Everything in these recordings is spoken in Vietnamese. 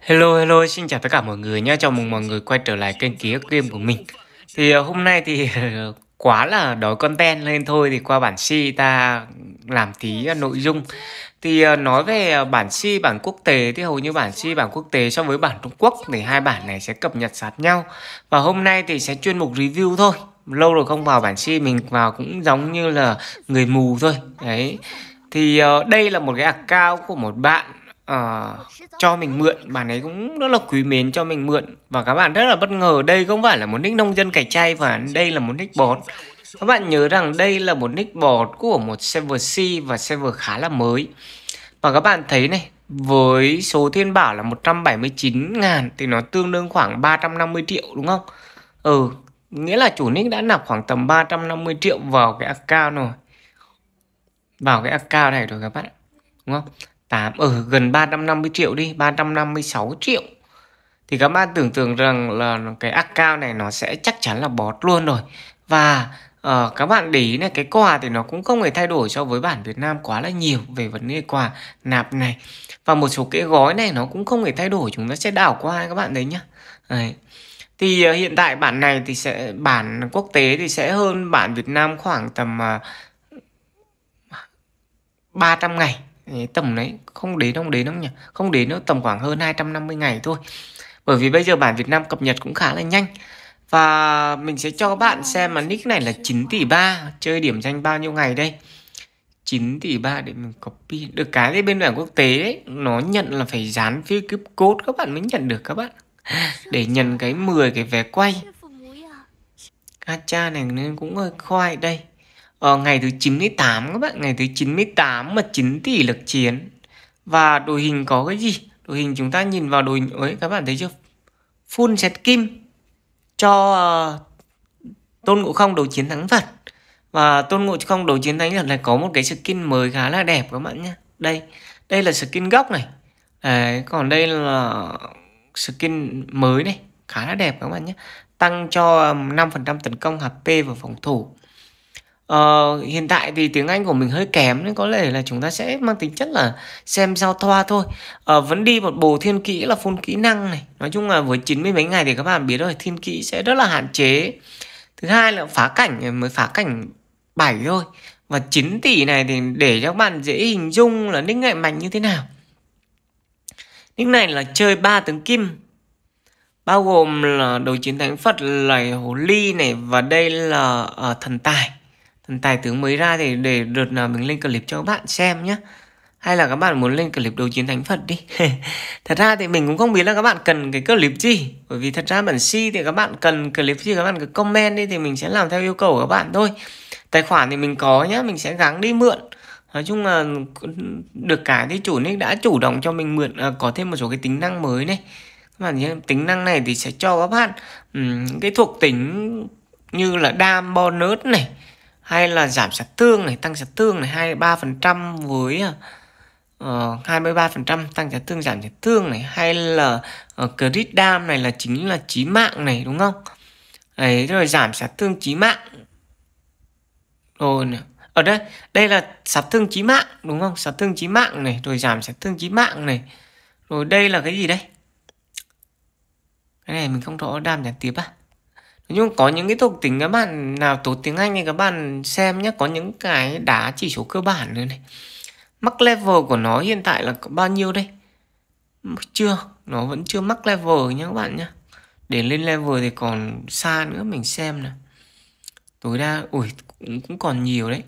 Hello hello, xin chào tất cả mọi người nhé Chào mừng mọi người quay trở lại kênh ký ức game của mình Thì ờ, hôm nay thì ờ, quá là đói content lên thôi Thì qua bản si ta làm tí ờ, nội dung Thì nói về bản si bản quốc tế Thì hầu như bản si bản quốc tế so với bản Trung Quốc Thì hai bản này sẽ cập nhật sát nhau Và hôm nay thì sẽ chuyên mục review thôi lâu rồi không vào bản chi mình vào cũng giống như là người mù thôi đấy thì uh, đây là một cái account của một bạn uh, cho mình mượn bạn ấy cũng rất là quý mến cho mình mượn và các bạn rất là bất ngờ đây không phải là một nick nông dân cải chay và đây là một nick bot các bạn nhớ rằng đây là một nick bot của một server C và server khá là mới và các bạn thấy này với số thiên bảo là 179 ngàn thì nó tương đương khoảng 350 triệu đúng không ừ nghĩa là chủ nick đã nạp khoảng tầm 350 triệu vào cái account rồi vào cái account này rồi các bạn đúng không 8 ở ừ, gần 350 triệu đi 356 triệu thì các bạn tưởng tượng rằng là cái account này nó sẽ chắc chắn là bót luôn rồi và uh, các bạn để ý này cái quà thì nó cũng không hề thay đổi so với bản Việt Nam quá là nhiều về vấn đề quà nạp này và một số cái gói này nó cũng không hề thay đổi chúng ta sẽ đảo qua các bạn đấy nhá đấy thì ờ, hiện tại bản này thì sẽ bản quốc tế thì sẽ hơn bản Việt Nam khoảng tầm 300 ờ, ngày tầm đấy không đến không đến đâu nhỉ không đến nó tầm khoảng hơn 250 ngày thôi bởi vì bây giờ bản Việt Nam cập nhật cũng khá là nhanh và mình sẽ cho các bạn xem mà nick này là 9 tỷ 3 chơi điểm danh bao nhiêu ngày đây 9 tỷ 3 để mình copy được cái bên bản quốc tế ấy, nó nhận là phải dán phía code các bạn mới nhận được các bạn để nhận cái 10 cái vé quay cha này nên cũng hơi khoai đây ở ờ, ngày thứ 98 các bạn ngày thứ 98 mà 9 tỷ lực chiến và đội hình có cái gì đội hình chúng ta nhìn vào đội hình ấy các bạn thấy chưa full set kim cho uh, tôn ngộ không đấu chiến thắng vật và tôn ngộ không đấu chiến thắng vật này có một cái skin mới khá là đẹp các bạn nhé đây đây là skin gốc này Đấy, còn đây là skin mới này khá là đẹp các bạn nhé tăng cho 5% um, tấn công HP và phòng thủ Ờ, hiện tại thì tiếng Anh của mình hơi kém nên có thể là chúng ta sẽ mang tính chất là xem giao thoa thôi ờ, vẫn đi một bộ thiên kỹ là full kỹ năng này nói chung là với 90 mấy ngày thì các bạn biết rồi thiên kỹ sẽ rất là hạn chế thứ hai là phá cảnh mới phá cảnh 7 thôi và 9 tỷ này thì để cho các bạn dễ hình dung là nick ngại mạnh như thế nào những này là chơi ba tướng kim bao gồm là đối chiến thánh Phật lầy hồ ly này và đây là uh, thần tài thần tài tướng mới ra thì để đợt nào mình lên clip cho các bạn xem nhé hay là các bạn muốn lên clip đấu chiến thánh Phật đi thật ra thì mình cũng không biết là các bạn cần cái clip gì bởi vì thật ra bản si thì các bạn cần clip gì các bạn cứ comment đi thì mình sẽ làm theo yêu cầu của các bạn thôi tài khoản thì mình có nhá mình sẽ gắng đi mượn nói chung là được cả thì chủ nick đã chủ động cho mình mượn à, có thêm một số cái tính năng mới này các bạn nhớ tính năng này thì sẽ cho các bạn cái thuộc tính như là đam bonus này hay là giảm sát thương này tăng sát thương này hai ba phần trăm với à, ờ, hai mươi ba phần trăm tăng sát thương giảm sát thương này hay là uh, crit dam này là chính là chí mạng này đúng không đấy rồi giảm sát thương chí mạng rồi này ở ờ đây đây là sát thương chí mạng đúng không sát thương chí mạng này rồi giảm sát thương chí mạng này rồi đây là cái gì đây cái này mình không rõ đam nhạc tiếp à nhưng có những cái thuộc tính các bạn nào tốt tiếng Anh thì các bạn xem nhé Có những cái đá chỉ số cơ bản nữa này Mắc level của nó hiện tại là có bao nhiêu đây Chưa, nó vẫn chưa mắc level nhé các bạn nhé Để lên level thì còn xa nữa mình xem nè Tối đa, ui cũng, cũng còn nhiều đấy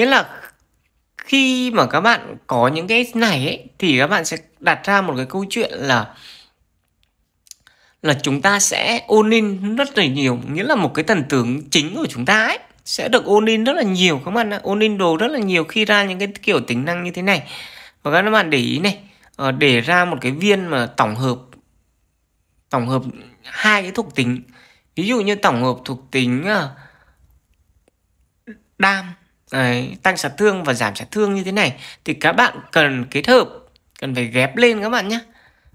nghĩa là khi mà các bạn có những cái này ấy, thì các bạn sẽ đặt ra một cái câu chuyện là là chúng ta sẽ ôn in rất là nhiều nghĩa là một cái thần tướng chính của chúng ta ấy sẽ được ôn in rất là nhiều các bạn ôn in đồ rất là nhiều khi ra những cái kiểu tính năng như thế này và các bạn để ý này ờ, để ra một cái viên mà tổng hợp tổng hợp hai cái thuộc tính ví dụ như tổng hợp thuộc tính ờ, đam Đấy, ờ, tăng sát thương và giảm sát thương như thế này thì các bạn cần kết hợp cần phải ghép lên các bạn nhé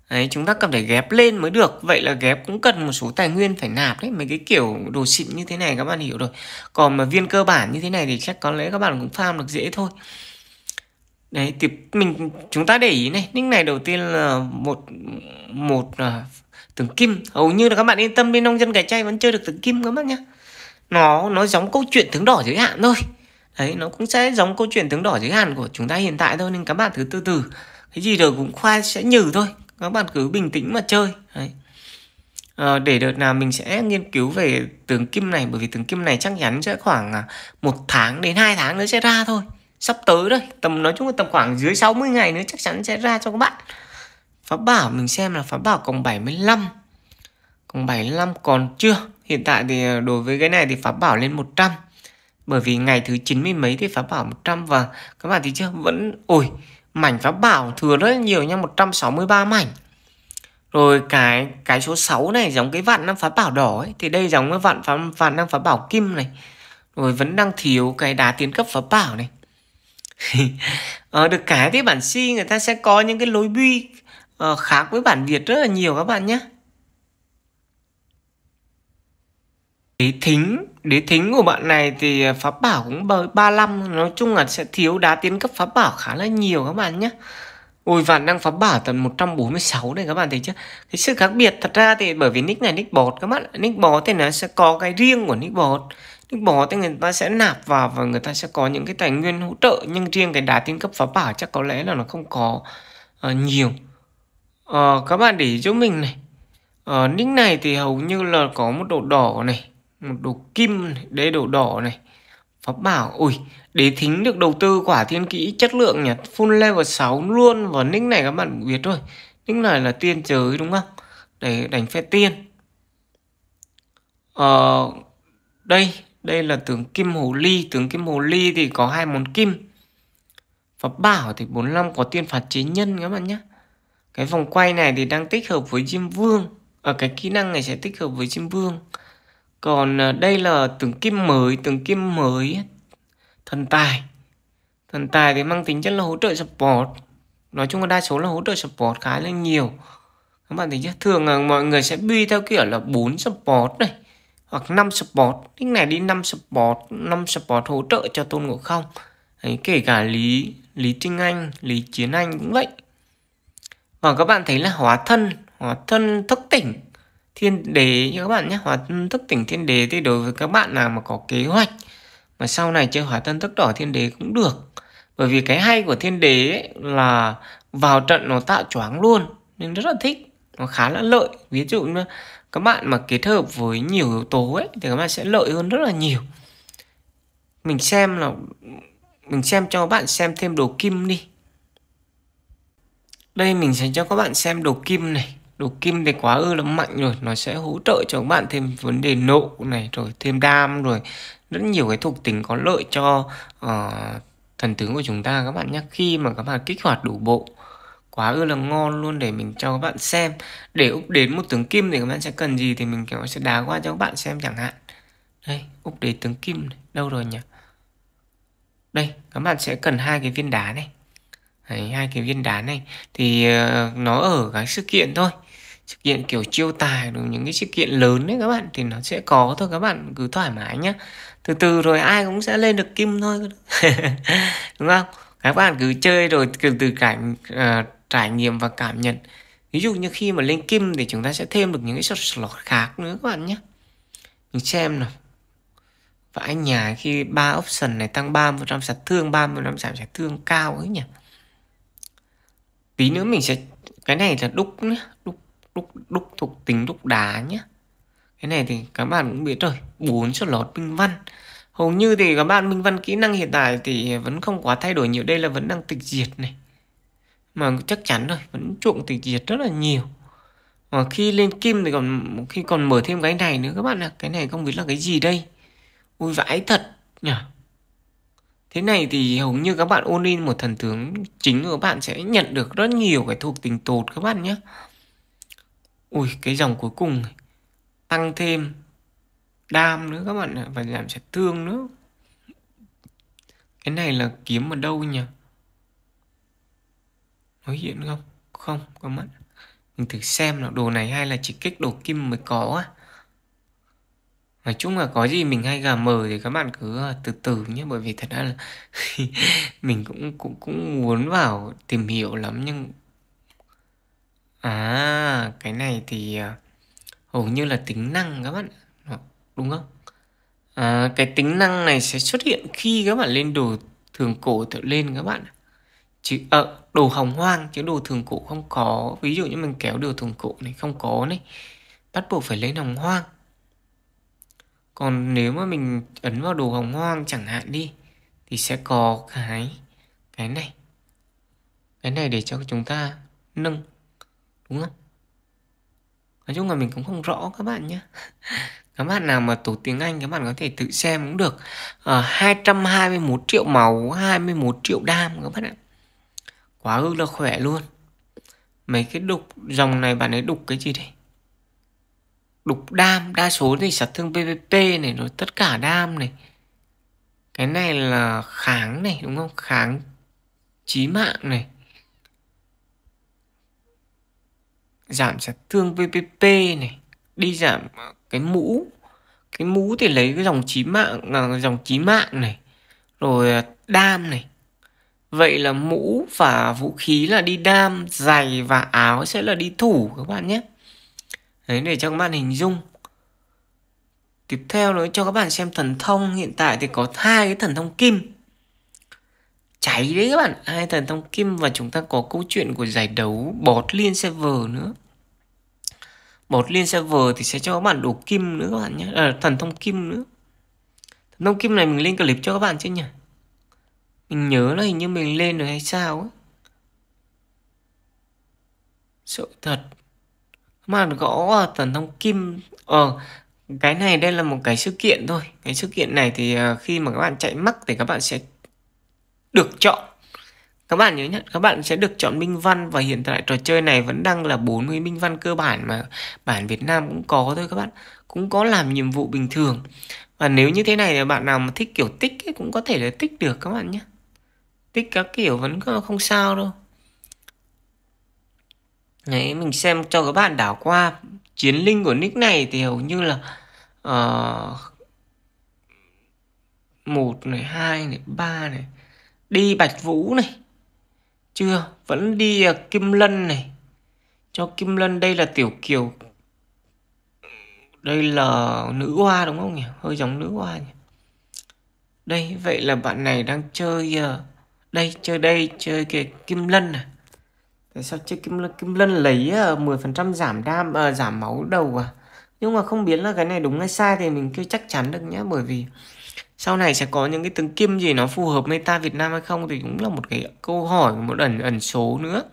Đấy, chúng ta cần phải ghép lên mới được Vậy là ghép cũng cần một số tài nguyên phải nạp đấy Mấy cái kiểu đồ xịn như thế này các bạn hiểu rồi Còn mà viên cơ bản như thế này thì chắc có lẽ các bạn cũng farm được dễ thôi Đấy thì mình chúng ta để ý này Nick này đầu tiên là một một uh, à, tướng kim Hầu như là các bạn yên tâm đi nông dân cải chay vẫn chơi được tướng kim các bạn nhá Nó nó giống câu chuyện tướng đỏ giới hạn thôi đấy nó cũng sẽ giống câu chuyện tướng đỏ giới hạn của chúng ta hiện tại thôi nên các bạn cứ từ từ cái gì rồi cũng khoai sẽ nhừ thôi các bạn cứ bình tĩnh mà chơi đấy à, để đợt nào mình sẽ nghiên cứu về tướng kim này bởi vì tướng kim này chắc chắn sẽ khoảng à, một tháng đến 2 tháng nữa sẽ ra thôi sắp tới đây tầm nói chung là tầm khoảng dưới 60 ngày nữa chắc chắn sẽ ra cho các bạn pháp bảo mình xem là pháp bảo còn 75 cộng 75 còn chưa hiện tại thì à, đối với cái này thì pháp bảo lên 100 bởi vì ngày thứ 90 mấy thì phá bảo 100 và các bạn thấy chưa vẫn ôi mảnh phá bảo thừa rất nhiều nha 163 mảnh. Rồi cái cái số 6 này giống cái vạn năm phá bảo đỏ ấy thì đây giống cái vạn phá vạn năm phá bảo kim này. Rồi vẫn đang thiếu cái đá tiến cấp phá bảo này. ờ, được cái thì bản si người ta sẽ có những cái lối bi uh, ờ, khác với bản Việt rất là nhiều các bạn nhé. Đế thính, đế thính của bạn này thì à, pháp bảo cũng 35, nói chung là sẽ thiếu đá tiến cấp pháp bảo khá là nhiều các bạn nhé. Ôi vạn năng pháp bảo tầm 146 đây các bạn thấy chưa? Cái sự khác biệt thật ra thì bởi vì nick này nick bot các bạn, nick bot thì nó sẽ có cái riêng của nick bot. Nick bot thì người ta sẽ nạp vào và người ta sẽ có những cái tài nguyên hỗ trợ nhưng riêng cái đá tiến cấp pháp bảo chắc có lẽ là nó không có uh, nhiều. Uh, các bạn để ý cho mình này. Uh, nick này thì hầu như là có một độ đỏ này một đồ kim này, đế đồ đỏ này pháp bảo ui đế thính được đầu tư quả thiên kỹ chất lượng nhỉ full level 6 luôn và nick này các bạn biết rồi nick này là tiên giới đúng không để đánh phe tiên ờ, đây đây là tướng kim hồ ly tướng kim hồ ly thì có hai món kim pháp bảo thì 45 có tiên phạt chế nhân các bạn nhé cái vòng quay này thì đang tích hợp với chim vương ở ờ, cái kỹ năng này sẽ tích hợp với chim vương còn ờ, đây là từng kim mới từng kim mới thần tài thần tài thì mang tính chất là hỗ trợ support nói chung là đa số là hỗ trợ support khá là nhiều các bạn thấy chứ thường là mọi người sẽ bi theo kiểu là 4 support này hoặc 5 support cái này đi 5 support 5 support hỗ trợ cho tôn ngộ không Đấy, kể cả lý lý trinh anh lý chiến anh cũng vậy và các bạn thấy là hóa thân hóa thân thức tỉnh thiên đế như các bạn nhé hỏa tân thức tỉnh thiên đế thì đối với các bạn nào mà có kế hoạch mà sau này chơi hỏa tân thức đỏ thiên đế cũng được bởi vì cái hay của thiên đế ấy là vào trận nó tạo choáng luôn nên rất là thích nó khá là lợi ví dụ như các bạn mà kết hợp với nhiều yếu tố ấy thì các bạn sẽ lợi hơn rất là nhiều mình xem là mình xem cho các bạn xem thêm đồ kim đi đây mình sẽ cho các bạn xem đồ kim này đồ kim thì quá ư là mạnh rồi nó sẽ hỗ trợ cho các bạn thêm vấn đề nộ này rồi thêm đam rồi rất nhiều cái thuộc tính có lợi cho uh, thần tướng của chúng ta các bạn nhé khi mà các bạn kích hoạt đủ bộ quá ư là ngon luôn để mình cho các bạn xem để úp đến một tướng kim thì các bạn sẽ cần gì thì mình kiểu sẽ đá qua cho các bạn xem chẳng hạn đây úp đến tướng kim này. đâu rồi nhỉ đây các bạn sẽ cần hai cái viên đá này hai cái viên đá này thì uh, nó ở cái sự kiện thôi sự kiện kiểu chiêu tài rồi những cái sự kiện lớn đấy các bạn thì nó sẽ có thôi các bạn cứ thoải mái nhá từ từ rồi ai cũng sẽ lên được kim thôi đúng không các bạn cứ chơi rồi từ từ cảm uh, ờ, trải nghiệm và cảm nhận ví dụ như khi mà lên kim thì chúng ta sẽ thêm được những cái slot, slot khác nữa các bạn nhé mình xem nào và anh nhà khi ba option này tăng 30% sát thương 30% giảm sát thương cao ấy nhỉ tí nữa mình sẽ cái này là đúc nữa đúc đúc thuộc tính đúc đá nhé cái này thì các bạn cũng biết rồi bốn cho lót minh văn hầu như thì các bạn minh văn kỹ năng hiện tại thì vẫn không quá thay đổi nhiều đây là vẫn đang tịch diệt này mà chắc chắn rồi vẫn chuộng tịch diệt rất là nhiều mà khi lên kim thì còn khi còn mở thêm cái này nữa các bạn ạ cái này không biết là cái gì đây ui vãi thật nhỉ thế này thì hầu như các bạn ôn in một thần tướng chính của các bạn sẽ nhận được rất nhiều cái thuộc tính tột các bạn nhé ui cái dòng cuối cùng này. tăng thêm đam nữa các bạn ạ và làm chặt thương nữa cái này là kiếm ở đâu nhỉ nó hiện không không có bạn mình thử xem là đồ này hay là chỉ kích đồ kim mới có á nói chung là có gì mình hay gà mờ thì các bạn cứ à, từ từ nhé bởi vì thật ra là mình cũng cũng cũng muốn vào tìm hiểu lắm nhưng À, cái này thì ờ, hầu như là tính năng các bạn đúng không? À, cái tính năng này sẽ xuất hiện khi các bạn lên đồ thường cổ trở lên các bạn chứ ở ờ, à, đồ hồng hoang chứ đồ thường cổ không có ví dụ như mình kéo đồ thường cổ này không có này bắt buộc phải lên hồng hoang còn nếu mà mình ấn vào đồ hồng hoang chẳng hạn đi thì sẽ có cái cái này cái này để cho chúng ta nâng đúng không nói chung là mình cũng không rõ các bạn nhé các bạn nào mà tổ tiếng Anh các bạn có thể tự xem cũng được à, ờ, 221 triệu màu 21 triệu đam các bạn ạ quá ư là khỏe luôn mấy cái đục dòng này bạn ấy đục cái gì đây đục đam đa số thì sát thương PVP này rồi tất cả đam này cái này là kháng này đúng không kháng chí mạng này giảm sát thương vpp này đi giảm ờ, cái mũ cái mũ thì lấy cái dòng chí mạng dòng chí mạng này rồi ờ, đam này vậy là mũ và vũ khí là đi đam giày và áo sẽ là đi thủ các bạn nhé đấy để cho các bạn hình dung tiếp theo nữa cho các bạn xem thần thông hiện tại thì có hai cái thần thông kim cháy đấy các bạn hai thần thông kim và chúng ta có câu chuyện của giải đấu bot liên server nữa bot liên server thì sẽ cho các bạn đồ kim nữa các bạn nhé à, thần thông kim nữa thần thông kim này mình lên clip cho các bạn chứ nhỉ mình nhớ là hình như mình lên rồi hay sao ấy sợ thật mà gõ thần thông kim ờ cái này đây là một cái sự kiện thôi cái sự kiện này thì ờ, khi mà các bạn chạy mắc thì các bạn sẽ được chọn các bạn nhớ nhé các bạn sẽ được chọn minh văn và hiện tại trò chơi này vẫn đang là 40 minh văn cơ bản mà bản Việt Nam cũng có thôi các bạn cũng có làm nhiệm vụ bình thường và nếu như thế này thì bạn nào mà thích kiểu tích ấy, cũng có thể là tích được các bạn nhé tích các kiểu vẫn không sao đâu đấy mình xem cho các bạn đảo qua chiến linh của nick này thì hầu như là uh, một này hai này ba này đi Bạch Vũ này chưa vẫn đi à, Kim Lân này cho Kim Lân đây là Tiểu Kiều đây là nữ hoa đúng không nhỉ hơi giống nữ hoa nhỉ đây vậy là bạn này đang chơi à, đây chơi đây chơi cái Kim Lân à tại sao chơi Kim Lân Kim Lân lấy 10% à, giảm đam à, giảm máu đầu à nhưng mà không biết là cái này đúng hay sai thì mình chưa chắc chắn được nhé bởi vì sau này sẽ có những cái tướng kim gì nó phù hợp meta Việt Nam hay không thì cũng là một cái câu hỏi một ẩn ẩn số nữa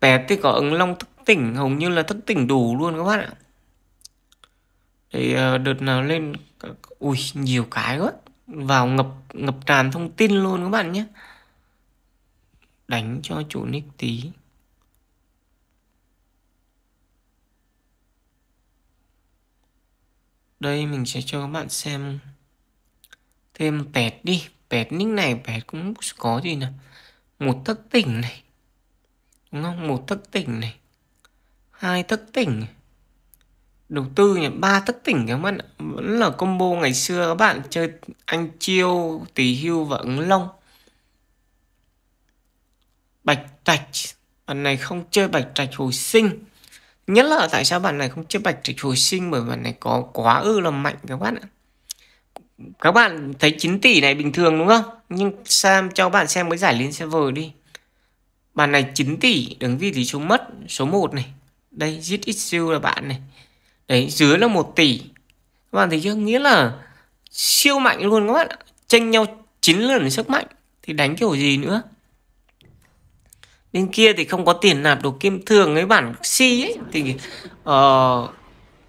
pet thì có ứng long thức tỉnh hầu như là thức tỉnh đủ luôn các bạn ạ thì ờ, đợt nào lên ui nhiều cái quá vào ngập ngập tràn thông tin luôn các bạn nhé đánh cho chủ nick tí đây mình sẽ cho các bạn xem Thêm tẹt đi Tẹt nick này tẹt cũng có gì nè Một thất tỉnh này Đúng không? Một thất tỉnh này Hai thất tỉnh Đầu tư nhỉ Ba thất tỉnh các bạn Vẫn là combo ngày xưa các bạn Chơi anh chiêu, tỷ hưu và ứng long Bạch trạch Bạn này không chơi bạch trạch hồi sinh Nhất là tại sao bạn này không chơi bạch trạch hồi sinh Bởi bạn này có quá ư là mạnh các bạn ạ các bạn thấy 9 tỷ này bình thường đúng không nhưng Sam cho bạn xem mới giải lên server đi bàn này 9 tỷ đứng vị trí số mất số 1 này đây giết issue là bạn này đấy dưới là 1 tỷ các bạn thấy chưa nghĩa là siêu mạnh luôn các bạn ạ tranh nhau 9 lần sức mạnh thì đánh kiểu gì nữa bên kia thì không có tiền nạp đồ kim thường ấy bản si ấy thì uh,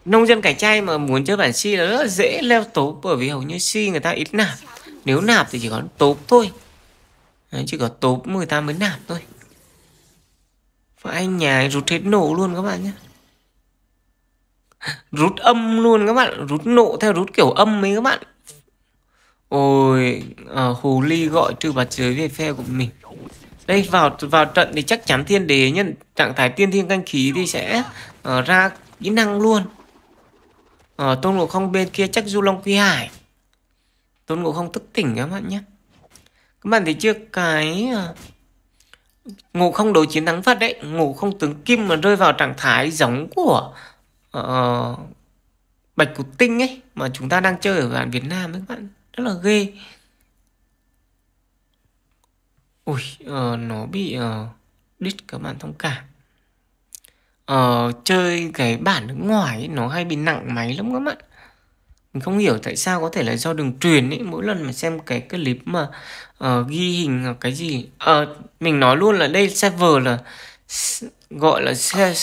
nông dân cải trai mà muốn chơi bản si là rất là dễ leo tốp bởi vì hầu như si người ta ít nạp nếu nạp thì chỉ có tốp thôi Đấy, chỉ có tốp người ta mới nạp thôi và anh nhà rút hết nổ luôn các bạn nhé rút âm luôn các bạn rút nộ theo rút kiểu âm ấy các bạn ôi à, hồ ly gọi trừ bạt dưới về phe của mình đây vào vào trận thì chắc chắn thiên đế nhân trạng thái tiên thiên canh khí thì sẽ uh, ra kỹ năng luôn Ờ, Tôn Ngộ Không bên kia chắc Du Long Quy Hải Tôn Ngộ Không thức tỉnh các bạn nhé Các bạn thấy chưa cái à, Ngộ Không đối chiến thắng Phật đấy Ngộ Không tướng Kim mà rơi vào trạng thái giống của uh, Bạch Cục Tinh ấy Mà chúng ta đang chơi ở bản Việt Nam ấy các bạn Rất là ghê Ui, uh, nó bị uh, đít các bạn thông cảm uh, chơi cái bản nước ngoài ấy, nó hay bị nặng máy lắm các bạn mình không hiểu tại sao có thể là do đường truyền ấy mỗi lần mà xem cái clip mà uh, ghi hình hoặc cái gì uh, mình nói luôn là đây server là gọi là se-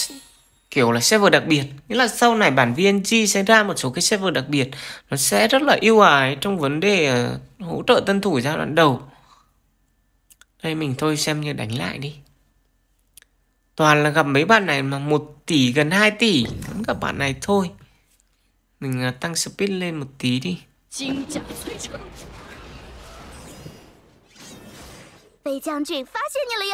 kiểu là server đặc biệt nghĩa là sau này bản VNG sẽ ra một số cái server đặc biệt nó sẽ rất là ưu ái trong vấn đề uh, hỗ trợ tân thủ giai đoạn đầu đây mình thôi xem như đánh lại đi toàn là gặp mấy bạn này mà 1 tỷ gần 2 tỷ vẫn gặp bạn này thôi mình à, tăng speed lên một tí đi Bầy giang truyện phát hiện nhờ lý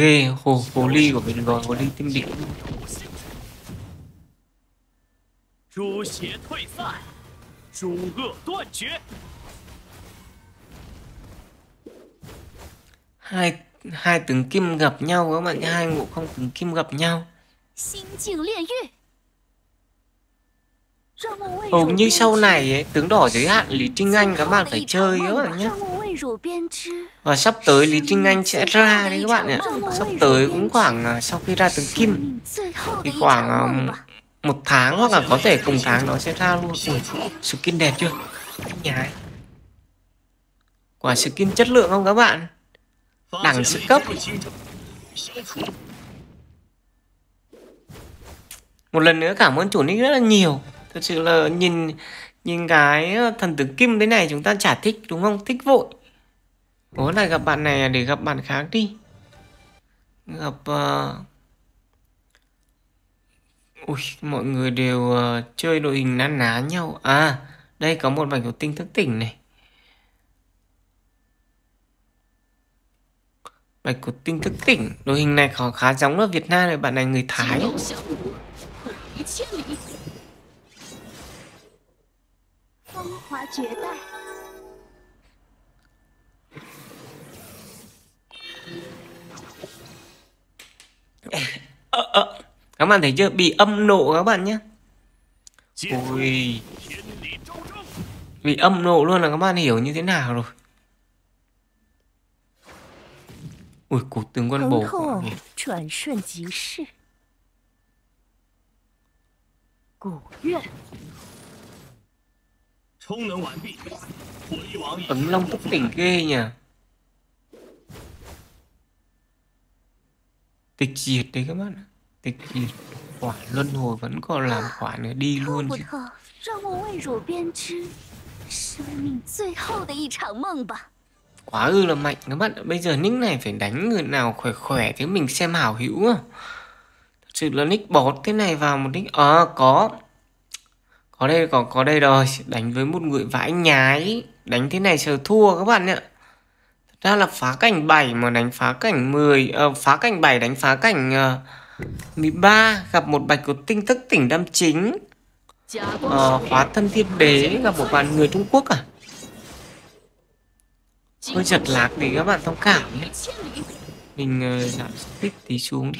ghê hồ hồ ly của mình rồi hồ ly tim địch hai hai tướng kim gặp nhau các bạn, hai ngộ không tướng kim gặp nhau. Hầu như sau này ấy, tướng đỏ giới hạn Lý Trinh Anh các bạn phải chơi các bạn nhé. Và sắp tới Lý Trinh Anh sẽ ra đấy các bạn ạ. Sắp tới cũng khoảng à, sau khi ra tướng kim thì khoảng một tháng hoặc là có thể cùng tháng nó sẽ ra luôn Ui, skin đẹp chưa nhái quả skin chất lượng không các bạn đẳng sự cấp một lần nữa cảm ơn chủ nick rất là nhiều thật sự là nhìn nhìn cái ờ, thần tử kim thế này chúng ta chả thích đúng không thích vội bố lại gặp bạn này để gặp bạn khác đi gặp uh, Ui, mọi người đều uh, chơi đội hình ná ná nhau. À, đây có một bạch hổ tinh thức tỉnh này. Bạch hổ tinh thức tỉnh. Đội hình này khó khá giống ở Việt Nam này. Bạn này người Thái. Ờ, ờ, các bạn thấy chưa bị âm nộ các bạn nhé ui bị âm nộ luôn là các bạn hiểu như thế nào rồi ui cụt tướng quân bổ Tấn Long thức tỉnh ghê nhỉ Tịch diệt đấy các bạn ạ thì quả luân hồi vẫn còn làm quả nữa đi luôn chứ. quá ư là mạnh các bạn Bây giờ nick này phải đánh người nào khỏe khỏe Thế mình xem hảo hữu à Thật sự là nick bọt thế này vào một nick Ờ à, có Có đây có có đây rồi Đánh với một người vãi nhái Đánh thế này sợ thua các bạn ạ Thật ra là phá cảnh 7 mà đánh phá cảnh 10 à, ờ, Phá cảnh 7 đánh phá cảnh uh, 13 gặp một bạch của tinh thức tỉnh đam chính ờ, Hóa thân thiên đế gặp một bạn người Trung Quốc à Hơi giật lạc thì các bạn thông cảm nhé Mình uh, ờ, giảm dạ, tích tí xuống đi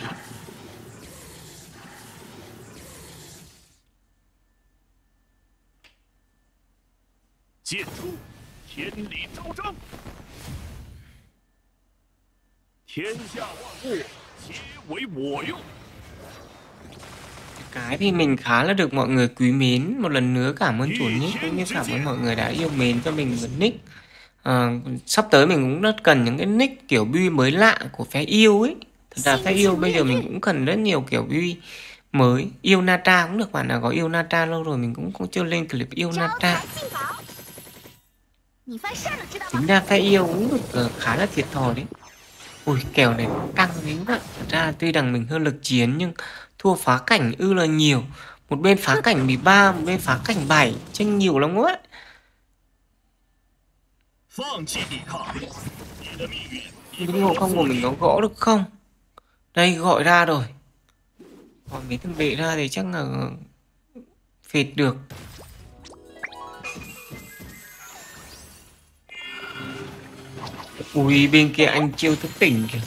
Chiến thu, thiên lý đấu tranh Thiên hạ vạn cái thì mình khá là được mọi người quý mến một lần nữa cảm ơn chủ nick cũng như cảm ơn mọi người đã yêu mến cho mình một nick à, sắp tới mình cũng rất cần những cái nick kiểu bi mới lạ của phe yêu ấy thật ra phe yêu bây giờ mình cũng cần rất nhiều kiểu bi mới yêu nata cũng được bạn nào có yêu nata lâu rồi mình cũng không chưa lên clip yêu nata chính ra phe yêu cũng được ờ, khá là thiệt thòi đấy Ui kèo này căng đến vậy, Thật ra tuy rằng mình hơn lực chiến Nhưng thua phá cảnh ư là nhiều Một bên phá cảnh 13 Một bên phá cảnh 7 Tranh nhiều lắm quá cái hộ không của mình có gõ được không Đây gọi ra rồi Gọi mấy thằng đệ ra thì chắc là Phệt được Ui bên kia anh chiêu thức tỉnh kìa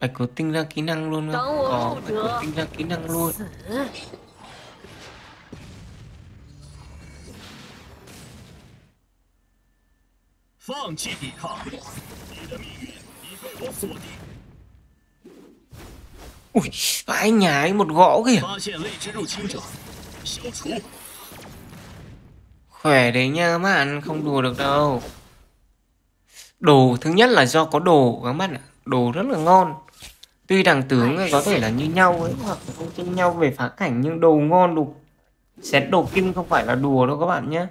Bạch có tinh ra kỹ năng luôn không? Có, bạch có tinh ra kỹ năng luôn Phong chi Ui, anh nhà anh một gõ kìa Khỏe đấy nha mà ăn không đùa được đâu đồ thứ nhất là do có đồ các bạn ạ đồ rất là ngon tuy đẳng tướng có thể là như nhau ấy hoặc không chênh nhau về phá cảnh nhưng đồ ngon đồ xét đồ kim không phải là đùa đâu các bạn nhé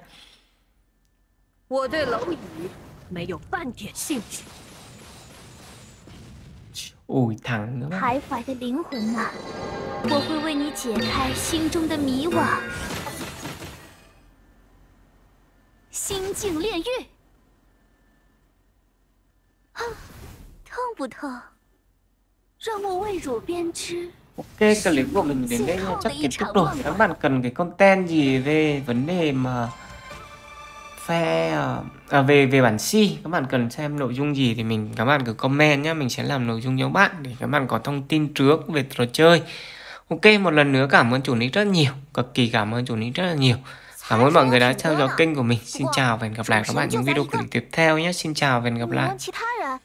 Ôi thằng nữa 徘徊的灵魂啊，我会为你解开心中的迷惘。心境炼狱。福特，让我为汝编织。Ok, clip của mình đến đây Chắc kết thúc rồi. Các bạn cần cái content gì về vấn đề mà phe à, về về bản si các bạn cần xem nội dung gì thì mình các bạn cứ comment nhé mình sẽ làm nội dung cho bạn để các bạn có thông tin trước về trò chơi ok một lần nữa cảm ơn chủ nick rất nhiều cực kỳ cảm ơn chủ nick rất là nhiều cảm ơn mọi người đã theo dõi kênh của mình xin chào và hẹn gặp lại các bạn những video clip tiếp theo nhé xin chào và hẹn gặp lại